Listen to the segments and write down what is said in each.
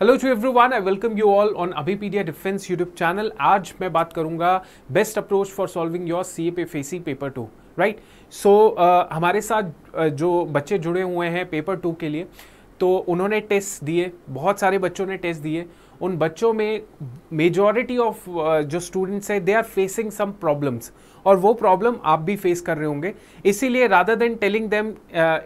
Hello to everyone I welcome you all on pedia defence YouTube channel आज मैं बात करूंगा best approach for solving your C A P F essay paper two right so हमारे साथ uh, जो बच्चे जुड़े हुए हैं पेपर टू के लिए तो उन्होंने टेस्ट दिए बहुत सारे बच्चों ने टेस्ट दिए उन बच्चों में मेजॉरिटी ऑफ uh, जो स्टूडेंट्स हैं they are facing some problems और वो प्रॉब्लम आप भी फेस कर रहे होंगे इसीलिए rather than telling them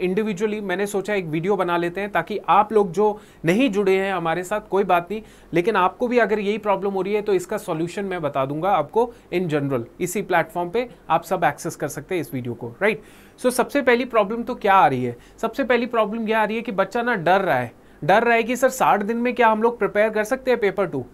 individually मैंने सोचा एक वीडियो बना लेते हैं ताकि आप लोग जो नहीं जुड़े हैं हमारे साथ कोई बात नहीं लेकिन आपको भी अगर यही प्रॉब्लम हो रही है तो इसका सॉल्यूशन मैं बता दूंगा आपको इन जनरल इसी प्लेटफॉर्म पे आप सब एक्सेस कर सकते हैं इस वीडियो को राइट सो so, सबसे पहली प्रॉब्लम तो क्या आ रही है सबसे पहली प्रॉब्लम यह आ रही है कि बच्चा ना डर रहा है डर रहा है कि सर साठ दिन में क्या हम लोग प्रिपेयर कर सकते हैं पेपर टू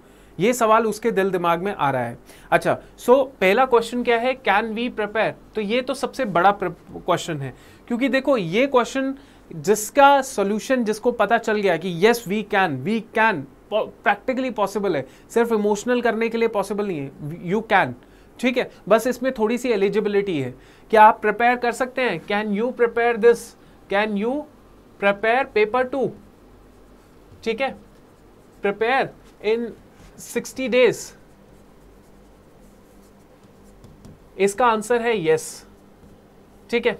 ये सवाल उसके दिल दिमाग में आ रहा है अच्छा सो so, पहला क्वेश्चन क्या है कैन वी प्रिपेयर तो ये तो सबसे बड़ा क्वेश्चन है क्योंकि देखो ये क्वेश्चन जिसका सोल्यूशन जिसको पता चल गया कि yes we can we can practically possible है सिर्फ इमोशनल करने के लिए पॉसिबल नहीं है यू कैन ठीक है बस इसमें थोड़ी सी एलिजिबिलिटी है क्या आप प्रिपेयर कर सकते हैं can you prepare this can you prepare paper two ठीक है प्रिपेयर इन 60 डेज इसका आंसर है यस ठीक है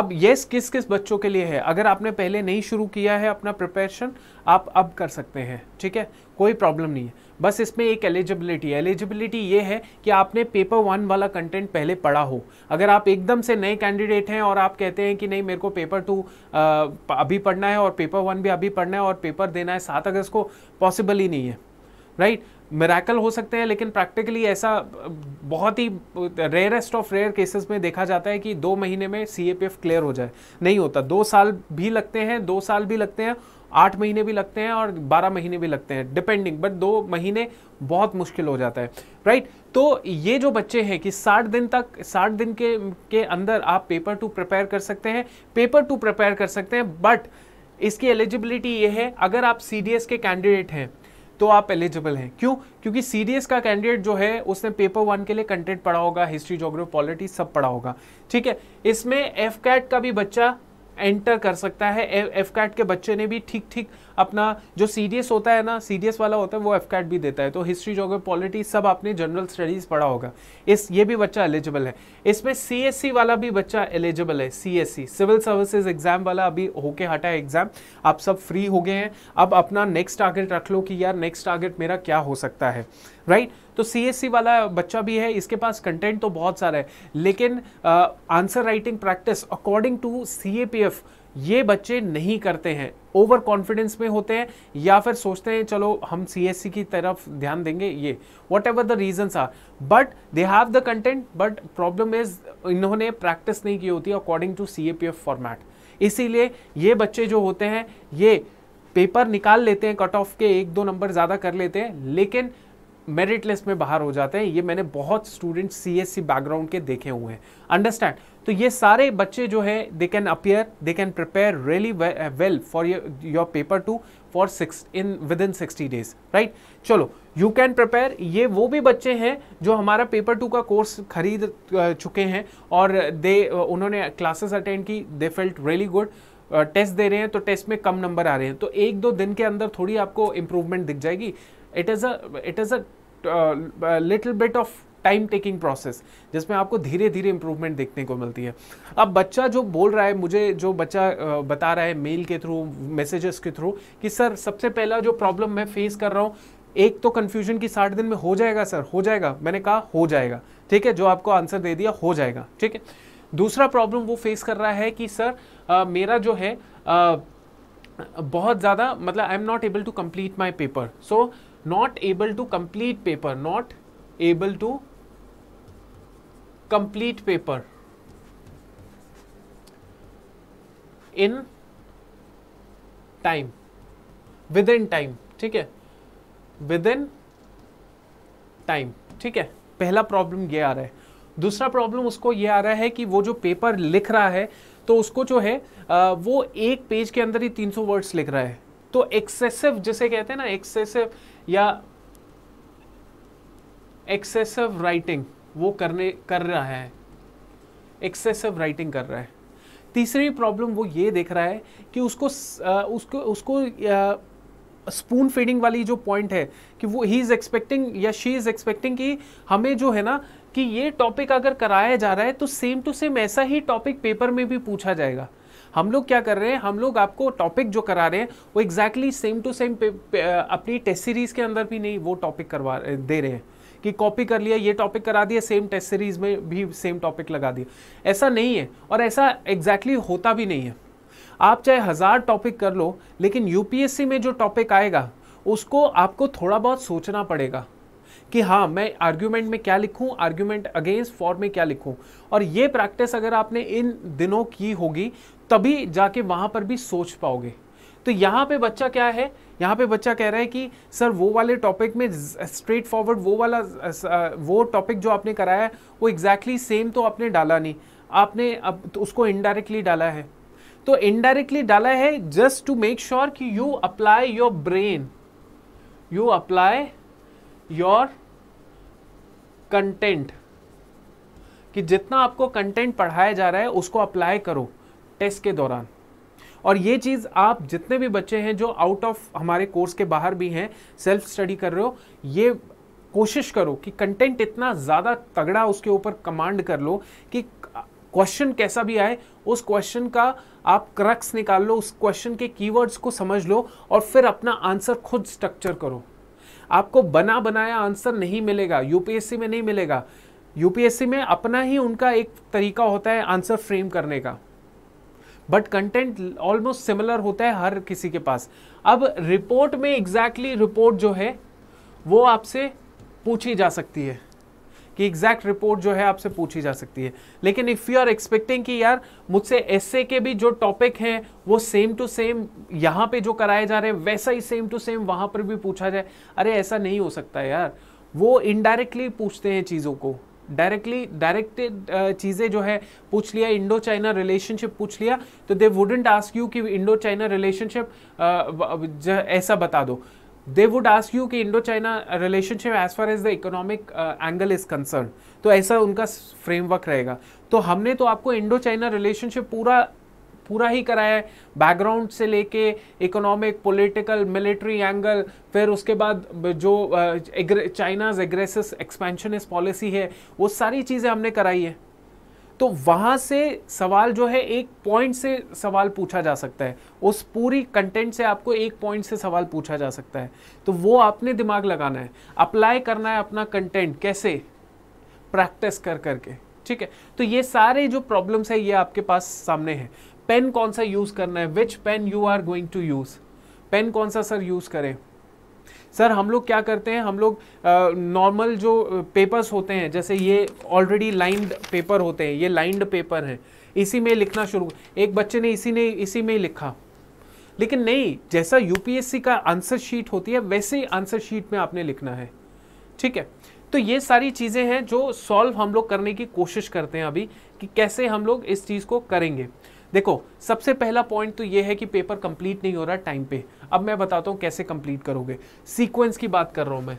अब यस किस किस बच्चों के लिए है अगर आपने पहले नहीं शुरू किया है अपना प्रिपरेशन आप अब कर सकते हैं ठीक है कोई प्रॉब्लम नहीं है बस इसमें एक एलिजिबिलिटी एलिजिबिलिटी ये है कि आपने पेपर वन वाला कंटेंट पहले पढ़ा हो अगर आप एकदम से नए कैंडिडेट हैं और आप कहते हैं कि नहीं मेरे को पेपर टू अभी पढ़ना है और पेपर वन भी अभी पढ़ना है और पेपर देना है सात अगस्त को पॉसिबल ही नहीं है राइट मेराकल हो सकते हैं लेकिन प्रैक्टिकली ऐसा बहुत ही रेयरेस्ट ऑफ रेयर केसेस में देखा जाता है कि दो महीने में सी क्लियर हो जाए नहीं होता दो साल भी लगते हैं दो साल भी लगते हैं आठ महीने भी लगते हैं और बारह महीने भी लगते हैं डिपेंडिंग बट दो महीने बहुत मुश्किल हो जाता है राइट right? तो ये जो बच्चे हैं कि साठ दिन तक साठ दिन के के अंदर आप पेपर टू प्रिपेयर कर सकते हैं पेपर टू प्रिपेयर कर सकते हैं बट इसकी एलिजिबिलिटी ये है अगर आप सी के कैंडिडेट हैं तो आप एलिजिबल हैं क्यों क्योंकि सीडीएस का कैंडिडेट जो है उसने पेपर वन के लिए कंटेंट पढ़ा होगा हिस्ट्री जोग्राफी पॉलिटी सब पढ़ा होगा ठीक है इसमें एफ का भी बच्चा एंटर कर सकता है एफ के बच्चे ने भी ठीक ठीक अपना जो सी होता है ना सी वाला होता है वो एफ भी देता है तो हिस्ट्री जो पॉलिटी सब आपने जनरल स्टडीज़ पढ़ा होगा इस ये भी बच्चा एलिजिबल है इसमें सी e वाला भी बच्चा एलिजिबल है सी सिविल सर्विसेज एग्जाम वाला अभी होके हटा एग्जाम आप सब फ्री हो गए हैं अब अपना नेक्स्ट टारगेट रख लो कि यार नेक्स्ट टारगेट मेरा क्या हो सकता है राइट right? तो सी e वाला बच्चा भी है इसके पास कंटेंट तो बहुत सारा है लेकिन answer writing practice according to C ये बच्चे नहीं करते हैं ओवर कॉन्फिडेंस में होते हैं या फिर सोचते हैं चलो हम सी की तरफ ध्यान देंगे ये whatever the reasons are but they have the content but problem is इन्होंने प्रैक्टिस नहीं की होती according to C A P F format इसीलिए ये बच्चे जो होते हैं ये पेपर निकाल लेते हैं कट ऑफ के एक दो नंबर ज़्यादा कर लेते हैं लेकिन मेरिट लिस्ट में बाहर हो जाते हैं ये मैंने बहुत एस सीएससी बैकग्राउंड के देखे हुए हैं अंडरस्टैंड तो ये सारे बच्चे जो है they can appear they can prepare really well for your paper two for six in within sixty days right चलो यू कैन प्रिपेयर ये वो भी बच्चे हैं जो हमारा पेपर टू का कोर्स खरीद uh, चुके हैं और दे uh, उन्होंने क्लासेस अटेंड की they felt really good test दे रहे हैं तो टेस्ट में कम नंबर आ रहे हैं तो एक दो दिन के अंदर थोड़ी आपको इम्प्रूवमेंट दिख जाएगी it is a it is a little bit of time taking process जिसमें आपको धीरे धीरे इंप्रूवमेंट देखने को मिलती है अब बच्चा जो बोल रहा है मुझे जो बच्चा बता रहा है मेल के थ्रू मैसेजेस के थ्रू कि सर सबसे पहला जो प्रॉब्लम मैं फेस कर रहा हूँ एक तो कन्फ्यूजन की साठ दिन में हो जाएगा सर हो जाएगा मैंने कहा हो जाएगा ठीक है जो आपको आंसर दे दिया हो जाएगा ठीक है दूसरा प्रॉब्लम वो फेस कर रहा है कि सर आ, मेरा जो है आ, बहुत ज़्यादा मतलब I am not able to complete my paper so not able to complete paper not able to complete paper in time within time ठीक है विद इन टाइम ठीक है पहला प्रॉब्लम ये आ रहा है दूसरा प्रॉब्लम उसको ये आ रहा है कि वो जो पेपर लिख रहा है तो उसको जो है वो एक पेज के अंदर ही 300 वर्ड्स लिख रहा है तो एक्सेसिव जिसे कहते हैं ना एक्सेसिव या एक्सेसिव राइटिंग वो करने कर रहा है एक्सेसिव राइटिंग कर रहा है तीसरी प्रॉब्लम वो ये देख रहा है कि उसको उसको उसको स्पून फीडिंग वाली जो पॉइंट है कि वो ही इज़ एक्सपेक्टिंग या शी इज़ एक्सपेक्टिंग कि हमें जो है ना कि ये टॉपिक अगर कराया जा रहा है तो सेम टू सेम ऐसा ही टॉपिक पेपर में भी पूछा जाएगा हम लोग क्या कर रहे हैं हम लोग आपको टॉपिक जो करा रहे हैं वो एग्जैक्टली सेम टू सेम अपनी टेस्ट सीरीज़ के अंदर भी नहीं वो टॉपिक करवा दे रहे हैं कि कॉपी कर लिया ये टॉपिक करा दिया सेम टेस्ट सीरीज़ में भी सेम टॉपिक लगा दिया ऐसा नहीं है और ऐसा एग्जैक्टली exactly होता भी नहीं है आप चाहे हज़ार टॉपिक कर लो लेकिन यूपीएससी में जो टॉपिक आएगा उसको आपको थोड़ा बहुत सोचना पड़ेगा कि हाँ मैं आर्ग्यूमेंट में क्या लिखूं आर्ग्यूमेंट अगेंस्ट फॉर में क्या लिखूं और ये प्रैक्टिस अगर आपने इन दिनों की होगी तभी जाके वहाँ पर भी सोच पाओगे तो यहाँ पे बच्चा क्या है यहाँ पे बच्चा कह रहा है कि सर वो वाले टॉपिक में स्ट्रेट फॉरवर्ड वो वाला वो टॉपिक जो आपने कराया है वो एग्जैक्टली exactly सेम तो आपने डाला नहीं आपने अब तो उसको इनडायरेक्टली डाला है तो इनडायरेक्टली डाला है जस्ट टू मेक श्योर कि you apply your brain you apply your content कि जितना आपको कंटेंट पढ़ाया जा रहा है उसको अप्लाई करो टेस्ट के दौरान और ये चीज़ आप जितने भी बच्चे हैं जो आउट ऑफ हमारे कोर्स के बाहर भी हैं सेल्फ स्टडी कर रहे हो ये कोशिश करो कि कंटेंट इतना ज़्यादा तगड़ा उसके ऊपर कमांड कर लो कि क्वेश्चन कैसा भी आए उस क्वेश्चन का आप क्रक्स निकाल लो उस क्वेश्चन के कीवर्ड्स को समझ लो और फिर अपना आंसर खुद स्ट्रक्चर करो आपको बना बनाया आंसर नहीं मिलेगा यूपीएससी में नहीं मिलेगा यूपीएससी में अपना ही उनका एक तरीका होता है आंसर फ्रेम करने का बट कंटेंट ऑलमोस्ट सिमिलर होता है हर किसी के पास अब रिपोर्ट में एग्जैक्टली exactly रिपोर्ट जो है वो आपसे पूछी जा सकती है कि एग्जैक्ट रिपोर्ट जो है आपसे पूछी जा सकती है लेकिन इफ़ यू आर एक्सपेक्टिंग कि यार मुझसे ऐसे के भी जो टॉपिक हैं वो सेम टू सेम यहाँ पे जो कराए जा रहे हैं वैसा ही सेम टू सेम वहाँ पर भी पूछा जाए अरे ऐसा नहीं हो सकता यार वो इनडायरेक्टली पूछते हैं चीज़ों को डायरेक्टली डायरेक्टेड चीज़ें जो है पूछ लिया इंडो चाइना रिलेशनशिप पूछ लिया तो दे वुडेंट आस्क यू कि इंडो चाइना रिलेशनशिप ऐसा बता दो दे वुड आस्क यू कि Indo China relationship as far as the economic angle is concern तो ऐसा उनका फ्रेमवर्क रहेगा तो हमने तो आपको इंडो चाइना रिलेशनशिप पूरा पूरा ही कराया है बैकग्राउंड से लेके इकोनॉमिक पॉलिटिकल मिलिट्री एंगल फिर उसके बाद जो चाइनाज एग्रेसिव एक्सपेंशनिस्ट पॉलिसी है वो सारी चीज़ें हमने कराई है तो वहाँ से सवाल जो है एक पॉइंट से सवाल पूछा जा सकता है उस पूरी कंटेंट से आपको एक पॉइंट से सवाल पूछा जा सकता है तो वो आपने दिमाग लगाना है अप्लाई करना है अपना कंटेंट कैसे प्रैक्टिस कर करके ठीक है तो ये सारे जो प्रॉब्लम्स है ये आपके पास सामने हैं पेन कौन सा यूज़ करना है which pen you are going to use pen कौन सा सर यूज़ करें सर हम लोग क्या करते हैं हम लोग नॉर्मल जो पेपर्स होते हैं जैसे ये ऑलरेडी लाइंड पेपर होते हैं ये लाइंड पेपर हैं इसी में लिखना शुरू एक बच्चे ने इसी ने इसी में ही लिखा लेकिन नहीं जैसा यूपीएससी का आंसर शीट होती है वैसे ही आंसर शीट में आपने लिखना है ठीक है तो ये सारी चीज़ें हैं जो सॉल्व हम लोग करने की कोशिश करते हैं अभी कि कैसे हम लोग इस चीज़ को करेंगे देखो सबसे पहला पॉइंट तो ये है कि पेपर कंप्लीट नहीं हो रहा टाइम पे अब मैं बताता हूँ कैसे कंप्लीट करोगे सीक्वेंस की बात कर रहा हूँ मैं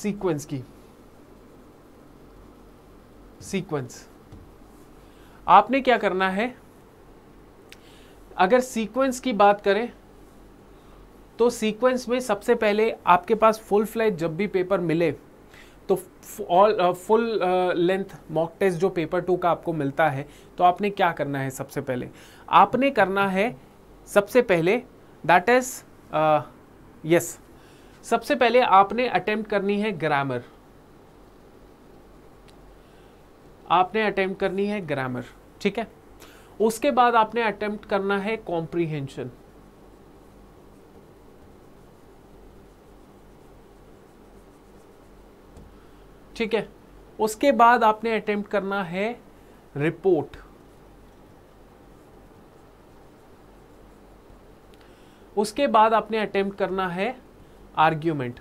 सीक्वेंस की सीक्वेंस आपने क्या करना है अगर सीक्वेंस की बात करें तो सीक्वेंस में सबसे पहले आपके पास फुल फ्लैज जब भी पेपर मिले तो all full length mock test जो पेपर टू का आपको मिलता है तो आपने क्या करना है सबसे पहले आपने करना है सबसे पहले दैट इज़ यस सबसे पहले आपने अटेम्प्ट करनी है ग्रामर आपने अटेम्प्ट करनी है ग्रामर ठीक है उसके बाद आपने अटेम्प्ट करना है कॉम्प्रीहेंशन ठीक है उसके बाद आपने अटेम्प्ट करना है रिपोर्ट उसके बाद आपने अटेम्प्ट करना है आर्ग्यूमेंट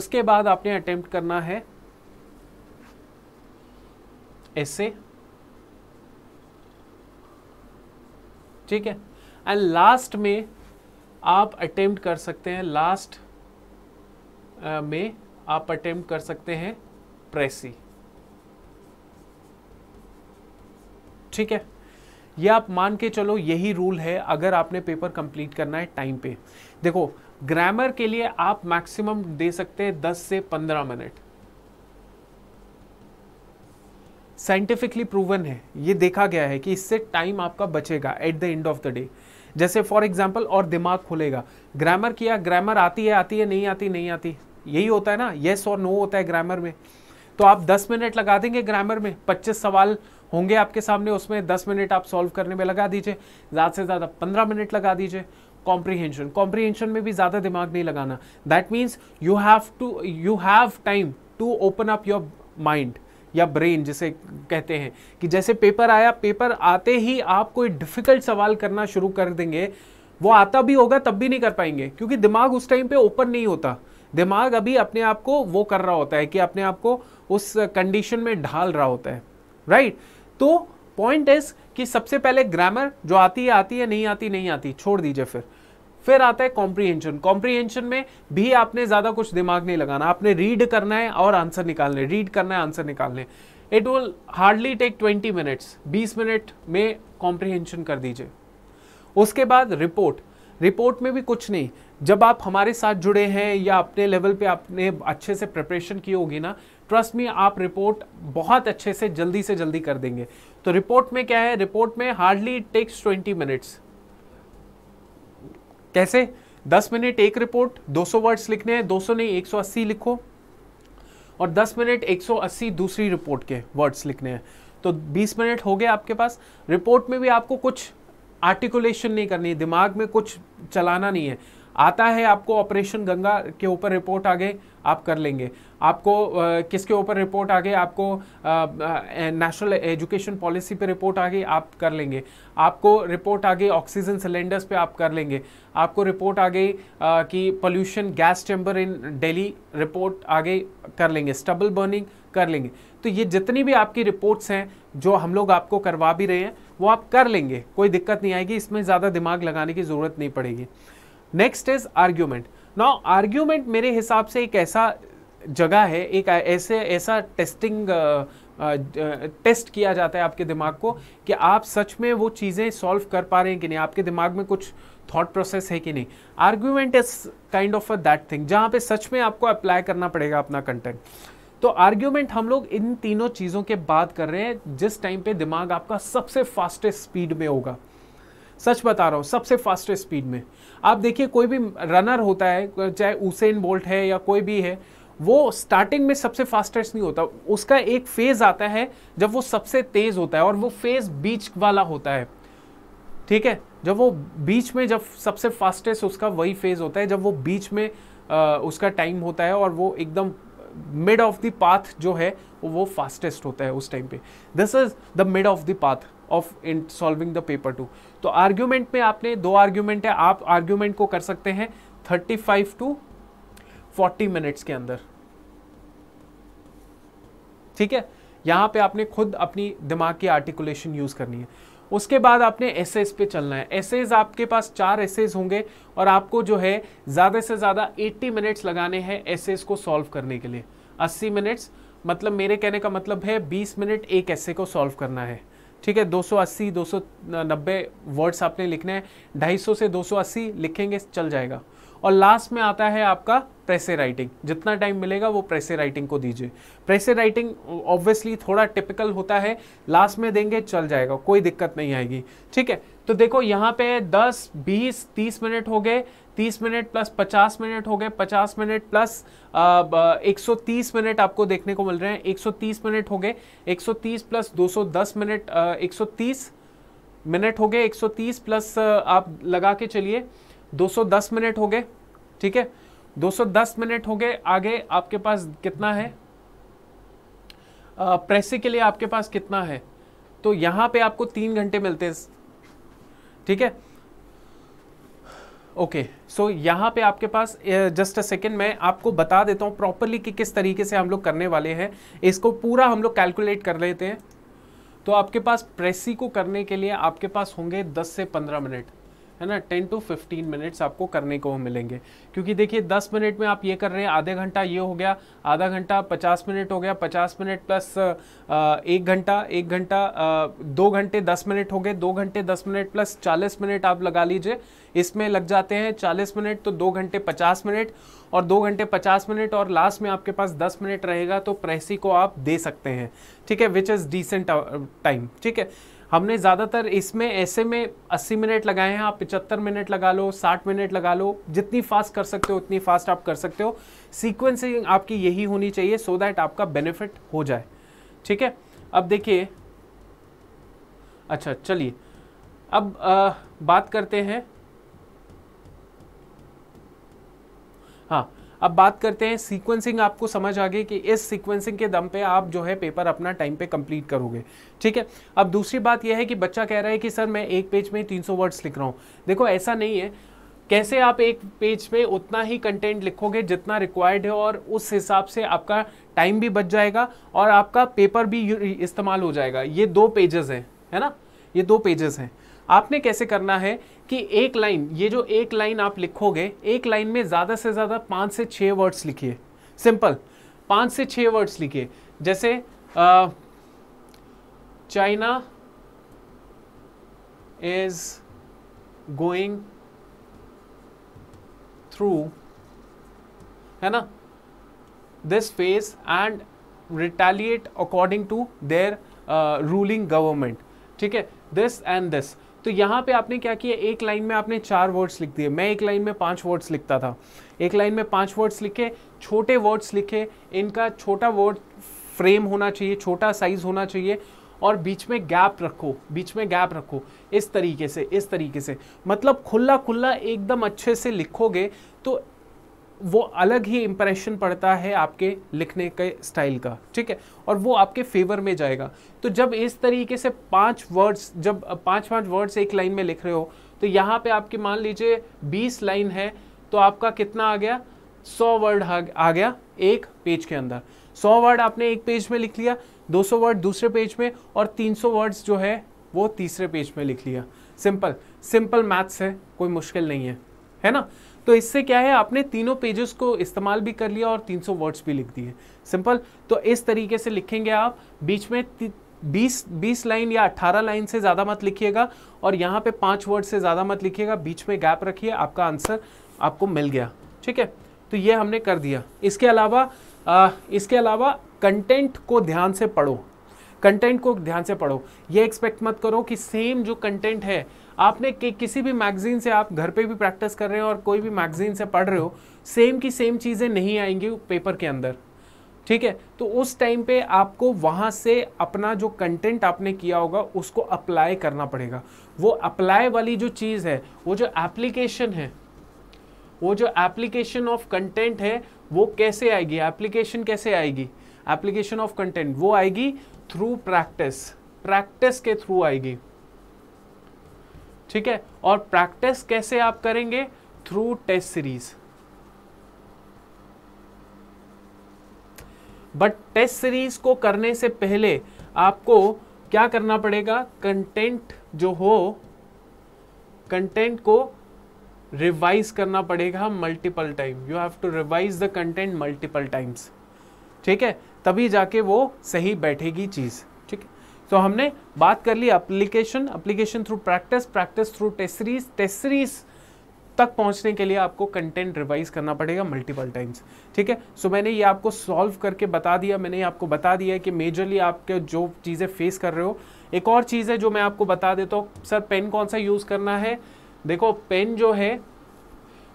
उसके बाद आपने अटेम्प्ट करना है ऐसे ठीक है एंड लास्ट में आप अटेम्प्ट कर सकते हैं लास्ट में आप अटेम्प्ट कर सकते हैं प्रेसी ठीक है ये आप मान के चलो यही रूल है अगर आपने पेपर कंप्लीट करना है टाइम पे देखो ग्रामर के लिए आप मैक्सिमम दे सकते हैं 10 से 15 मिनट साइंटिफिकली प्रूवन है ये देखा गया है कि इससे टाइम आपका बचेगा at the end of the day जैसे फॉर एग्जाम्पल और दिमाग खुलेगा ग्रामर किया ग्रामर आती है आती है नहीं आती नहीं आती यही होता है ना येस और नो होता है ग्रामर में तो आप 10 मिनट लगा देंगे ग्रामर में 25 सवाल होंगे आपके सामने उसमें 10 मिनट आप सॉल्व करने में लगा दीजिए ज़्यादा से ज़्यादा 15 मिनट लगा दीजिए कॉम्प्रीहेंशन कॉम्प्रीहेंशन में भी ज़्यादा दिमाग नहीं लगाना that means you have to you have time to open up your mind या ब्रेन जिसे कहते हैं कि जैसे पेपर आया पेपर आते ही आप कोई डिफ़िकल्ट सवाल करना शुरू कर देंगे वो आता भी होगा तब भी नहीं कर पाएंगे क्योंकि दिमाग उस टाइम पे ओपन नहीं होता दिमाग अभी अपने आप को वो कर रहा होता है कि अपने आप को उस कंडीशन में ढाल रहा होता है राइट तो पॉइंट इज कि सबसे पहले ग्रामर जो आती है आती है नहीं आती नहीं आती छोड़ दीजिए फिर फिर आता है कॉम्प्रीहेंशन कॉम्प्रीहेंशन में भी आपने ज़्यादा कुछ दिमाग नहीं लगाना आपने रीड करना है और आंसर निकालने रीड करना है आंसर निकालने it will hardly take twenty minutes बीस मिनट में कॉम्प्रीहेंशन कर दीजिए उसके बाद रिपोर्ट रिपोर्ट में भी कुछ नहीं जब आप हमारे साथ जुड़े हैं या अपने लेवल पे आपने अच्छे से प्रिपरेशन की होगी ना ट्रस्ट में आप रिपोर्ट बहुत अच्छे से जल्दी से जल्दी कर देंगे तो रिपोर्ट में क्या है रिपोर्ट में हार्डली टेक्स ट्वेंटी मिनट्स कैसे 10 मिनट एक रिपोर्ट 200 वर्ड्स लिखने हैं 200 नहीं 180 लिखो और 10 मिनट 180 दूसरी रिपोर्ट के वर्ड्स लिखने हैं तो 20 मिनट हो गए आपके पास रिपोर्ट में भी आपको कुछ आर्टिकुलेशन नहीं करनी दिमाग में कुछ चलाना नहीं है आता है आपको ऑपरेशन गंगा के ऊपर रिपोर्ट आगे आप कर लेंगे आपको आ, किसके ऊपर रिपोर्ट आगे आपको नेशनल एजुकेशन पॉलिसी पे रिपोर्ट आ गई आप कर लेंगे आपको रिपोर्ट आगे ऑक्सीजन सिलेंडर्स पे आप कर लेंगे आपको रिपोर्ट आ गई कि pollution gas chamber in daily report आगे कर लेंगे स्टबल बर्निंग कर लेंगे तो ये जितनी भी आपकी रिपोर्ट्स हैं जो हम लोग आपको करवा भी रहे हैं वो आप कर लेंगे कोई दिक्कत नहीं आएगी इसमें ज़्यादा दिमाग लगाने की ज़रूरत नहीं पड़ेगी next is argument now argument मेरे हिसाब से एक ऐसा जगह है एक ऐसे ऐसा टेस्टिंग टेस्ट uh, uh, किया जाता है आपके दिमाग को कि आप सच में वो चीज़ें सॉल्व कर पा रहे हैं कि नहीं आपके दिमाग में कुछ थॉट प्रोसेस है कि नहीं argument is kind of a that thing जहाँ पे सच में आपको अप्लाई करना पड़ेगा अपना कंटेंट तो आर्ग्यूमेंट हम लोग इन तीनों चीज़ों के बाद कर रहे हैं जिस टाइम पे दिमाग आपका सबसे फास्टेस्ट स्पीड में होगा सच बता रहा हूँ सबसे फास्टेस्ट स्पीड में आप देखिए कोई भी रनर होता है चाहे उसेन बोल्ट है या कोई भी है वो स्टार्टिंग में सबसे फास्टेस्ट नहीं होता उसका एक फेज़ आता है जब वो सबसे तेज़ होता है और वो फेज़ बीच वाला होता है ठीक है जब वो बीच में जब सबसे फास्टेस्ट उसका वही फेज़ होता है जब वो बीच में आ, उसका टाइम होता है और वो एकदम मिड ऑफ द पाथ जो है वो फास्टेस्ट होता है उस टाइम पे this is the mid of the path of in solving the paper two तो आर्ग्यूमेंट में आपने दो आर्ग्यूमेंट है आप आर्ग्यूमेंट को कर सकते हैं 35 टू 40 मिनट्स के अंदर ठीक है यहां पे आपने खुद अपनी दिमाग की आर्टिकुलेशन यूज़ करनी है उसके बाद आपने एस पे चलना है एस आपके पास चार एस होंगे और आपको जो है ज़्यादा से ज़्यादा 80 मिनट्स लगाने हैं एस को सॉल्व करने के लिए 80 मिनट्स मतलब मेरे कहने का मतलब है 20 मिनट एक ऐसे को सॉल्व करना है ठीक है 280 290 वर्ड्स आपने लिखने हैं 250 से 280 लिखेंगे चल जाएगा और लास्ट में आता है आपका प्रेसे राइटिंग जितना टाइम मिलेगा वो प्रेसे राइटिंग को दीजिए प्रेसे राइटिंग ऑब्वियसली थोड़ा टिपिकल होता है लास्ट में देंगे चल जाएगा कोई दिक्कत नहीं आएगी ठीक है तो देखो यहाँ पे 10, 20, 30 मिनट हो गए तीस मिनट प्लस पचास मिनट हो गए पचास मिनट प्लस एक तीस मिनट आपको देखने को मिल रहे हैं तीस मिनट हो गए तीस प्लस दस मिनट सौ तीस मिनट हो गए 130 प्लस आप लगा के चलिए 210 मिनट हो गए ठीक है 210 मिनट हो गए आगे आपके पास कितना है प्रेसी के लिए आपके पास कितना है तो यहाँ पे आपको तीन घंटे मिलते हैं ठीक है ओके सो यहाँ पे आपके पास जस्ट अ सेकेंड मैं आपको बता देता हूँ प्रॉपरली कि किस तरीके से हम लोग करने वाले हैं इसको पूरा हम लोग कैलकुलेट कर लेते हैं तो आपके पास प्रेसी को करने के लिए आपके पास होंगे 10 से 15 मिनट है ना टेन टू फिफ्टीन मिनट्स आपको करने को मिलेंगे क्योंकि देखिए दस मिनट में आप ये कर रहे हैं आधे घंटा ये हो गया आधा घंटा पचास मिनट हो गया पचास मिनट प्लस एक घंटा एक घंटा दो घंटे दस मिनट हो गए दो घंटे दस मिनट प्लस चालीस मिनट आप लगा लीजिए इसमें लग जाते हैं चालीस मिनट तो दो घंटे पचास मिनट और दो घंटे पचास मिनट और लास्ट में आपके पास दस मिनट रहेगा तो प्रेसी को आप दे सकते हैं ठीक है विच इज़ डिसेंट टाइम ठीक है हमने ज़्यादातर इसमें ऐसे में 80 मिनट लगाए हैं आप पिचहत्तर मिनट लगा लो 60 मिनट लगा लो जितनी फास्ट कर सकते हो उतनी फास्ट आप कर सकते हो सीक्वेंसिंग आपकी यही होनी चाहिए सो so दैट आपका बेनिफिट हो जाए ठीक है अब देखिए अच्छा चलिए अब आ, बात करते हैं हाँ अब बात करते हैं सीक्वेंसिंग आपको समझ आ गई कि इस सीक्वेंसिंग के दम पे आप जो है पेपर अपना टाइम पे कंप्लीट करोगे ठीक है अब दूसरी बात यह है कि बच्चा कह रहा है कि सर मैं एक पेज में 300 वर्ड्स लिख रहा हूँ देखो ऐसा नहीं है कैसे आप एक पेज में उतना ही कंटेंट लिखोगे जितना रिक्वायर्ड है और उस हिसाब से आपका टाइम भी बच जाएगा और आपका पेपर भी इस्तेमाल हो जाएगा ये दो पेजेस हैं है ना ये दो पेजेस हैं आपने कैसे करना है कि एक लाइन ये जो एक लाइन आप लिखोगे एक लाइन में ज़्यादा से ज़्यादा पाँच से छः वर्ड्स लिखिए सिंपल पाँच से छः वर्ड्स लिखिए जैसे चाइना इज गोइंग थ्रू है ना this phase and retaliate according to their ruling government ठीक है दिस एंड दिस तो यहाँ पे आपने क्या किया एक लाइन में आपने चार वर्ड्स लिख दिए मैं एक लाइन में पांच वर्ड्स लिखता था एक लाइन में पांच वर्ड्स लिखे छोटे वर्ड्स लिखे इनका छोटा वर्ड फ्रेम होना चाहिए छोटा साइज होना चाहिए और बीच में गैप रखो बीच में गैप रखो इस तरीके से इस तरीके से मतलब खुला खुला एकदम अच्छे से लिखोगे तो वो अलग ही इम्प्रेशन पड़ता है आपके लिखने के स्टाइल का ठीक है और वो आपके फेवर में जाएगा तो जब इस तरीके से पांच वर्ड्स जब पांच पांच वर्ड्स एक लाइन में लिख रहे हो तो यहाँ पे आपके मान लीजिए बीस लाइन है तो आपका कितना आ गया सौ वर्ड आ गया एक पेज के अंदर सौ वर्ड आपने एक पेज में लिख लिया दो सौ वर्ड दूसरे पेज में और तीन सौ वर्ड्स जो है वो तीसरे पेज में लिख लिया सिंपल सिंपल मैथ्स है कोई मुश्किल नहीं है है ना तो इससे क्या है आपने तीनों पेजेस को इस्तेमाल भी कर लिया और 300 वर्ड्स भी लिख दिए सिंपल तो इस तरीके से लिखेंगे आप बीच में 20 20 लाइन या 18 लाइन से ज़्यादा मत लिखिएगा और यहाँ पे पाँच वर्ड से ज़्यादा मत लिखिएगा बीच में गैप रखिए आपका आंसर आपको मिल गया ठीक है तो ये हमने कर दिया इसके अलावा आ, इसके अलावा कंटेंट को ध्यान से पढ़ो कंटेंट को ध्यान से पढ़ो ये एक्सपेक्ट मत करो कि सेम जो कंटेंट है आपने कि, किसी भी मैगजीन से आप घर पे भी प्रैक्टिस कर रहे हो और कोई भी मैगजीन से पढ़ रहे हो सेम की सेम चीज़ें नहीं आएंगी पेपर के अंदर ठीक है तो उस टाइम पे आपको वहाँ से अपना जो कंटेंट आपने किया होगा उसको अप्लाई करना पड़ेगा वो अप्लाई वाली जो चीज़ है वो जो एप्लीकेशन है वो जो एप्लीकेशन ऑफ कंटेंट है वो कैसे आएगी एप्लीकेशन कैसे आएगी एप्लीकेशन ऑफ कंटेंट वो आएगी थ्रू प्रैक्टिस प्रैक्टिस के थ्रू आएगी ठीक है और प्रैक्टिस कैसे आप करेंगे through test series but test series को करने से पहले आपको क्या करना पड़ेगा कंटेंट जो हो कंटेंट को रिवाइज करना पड़ेगा multiple time you have to revise the content multiple times ठीक है तभी जाके वो सही बैठेगी चीज़ तो हमने बात कर ली application application through practice practice through test series test series तक पहुंचने के लिए आपको कंटेंट रिवाइज करना पड़ेगा मल्टीपल टाइम्स ठीक है सो so, मैंने ये आपको सॉल्व करके बता दिया मैंने ये आपको बता दिया कि मेजरली आपके जो चीज़ें फेस कर रहे हो एक और चीज़ है जो मैं आपको बता देता हूँ सर पेन कौन सा यूज़ करना है देखो पेन जो है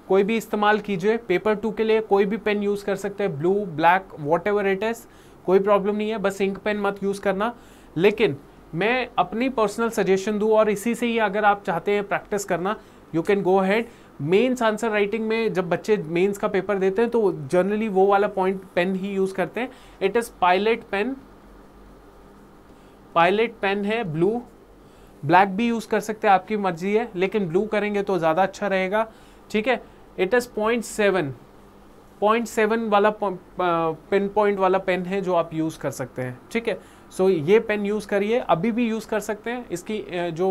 कोई भी इस्तेमाल कीजिए पेपर टू के लिए कोई भी पेन यूज़ कर सकते हैं blue black whatever it is कोई प्रॉब्लम नहीं है बस इंक पेन मत यूज़ करना लेकिन मैं अपनी पर्सनल सजेशन दूँ और इसी से ही अगर आप चाहते हैं प्रैक्टिस करना you can go ahead mains answer writing में जब बच्चे मेन्स का पेपर देते हैं तो जनरली वो वाला पॉइंट पेन ही यूज़ करते हैं it is pilot pen pilot pen है ब्लू ब्लैक भी यूज़ कर सकते हैं आपकी मर्जी है लेकिन ब्लू करेंगे तो ज़्यादा अच्छा रहेगा ठीक है it is point seven point seven वाला पेन पॉइंट वाला पेन है जो आप यूज़ कर सकते हैं ठीक है सो so, ये पेन यूज़ करिए अभी भी यूज़ कर सकते हैं इसकी जो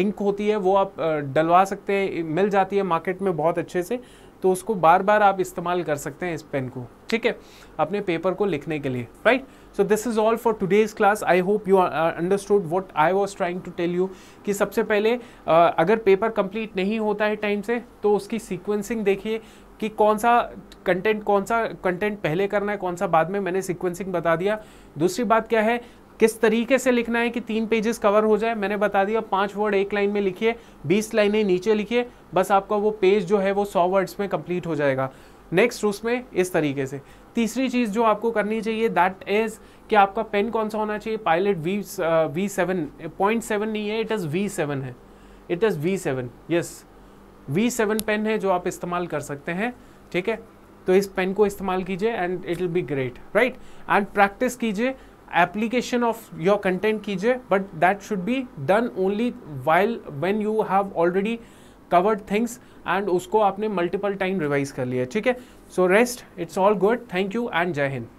इंक होती है वो आप डलवा सकते हैं मिल जाती है मार्केट में बहुत अच्छे से तो उसको बार बार आप इस्तेमाल कर सकते हैं इस पेन को ठीक है अपने पेपर को लिखने के लिए right so this is all for today's class I hope you understood what I was trying to tell you कि सबसे पहले uh, अगर पेपर कंप्लीट नहीं होता है टाइम से तो उसकी सीक्वेंसिंग देखिए कि कौन सा कंटेंट कौन सा कंटेंट पहले करना है कौन सा बाद में मैंने सिक्वेंसिंग बता दिया दूसरी बात क्या है किस तरीके से लिखना है कि तीन पेजेस कवर हो जाए मैंने बता दिया पांच वर्ड एक लाइन में लिखिए बीस लाइनें नीचे लिखिए बस आपका वो पेज जो है वो सौ वर्ड्स में कंप्लीट हो जाएगा नेक्स्ट उसमें इस तरीके से तीसरी चीज़ जो आपको करनी चाहिए दैट इज़ कि आपका पेन कौन सा होना चाहिए pilot V V seven point seven नहीं है इट इज़ वी सेवन है it is V seven yes V seven pen है जो आप इस्तेमाल कर सकते हैं ठीक है तो इस पेन को इस्तेमाल कीजिए and it will be great right and practice कीजिए एप्लीकेशन ऑफ योर कंटेंट कीजिए but that should be done only while when you have already covered things and उसको आपने मल्टीपल टाइम रिवाइज कर लिया ठीक है so rest it's all good thank you and जय हिंद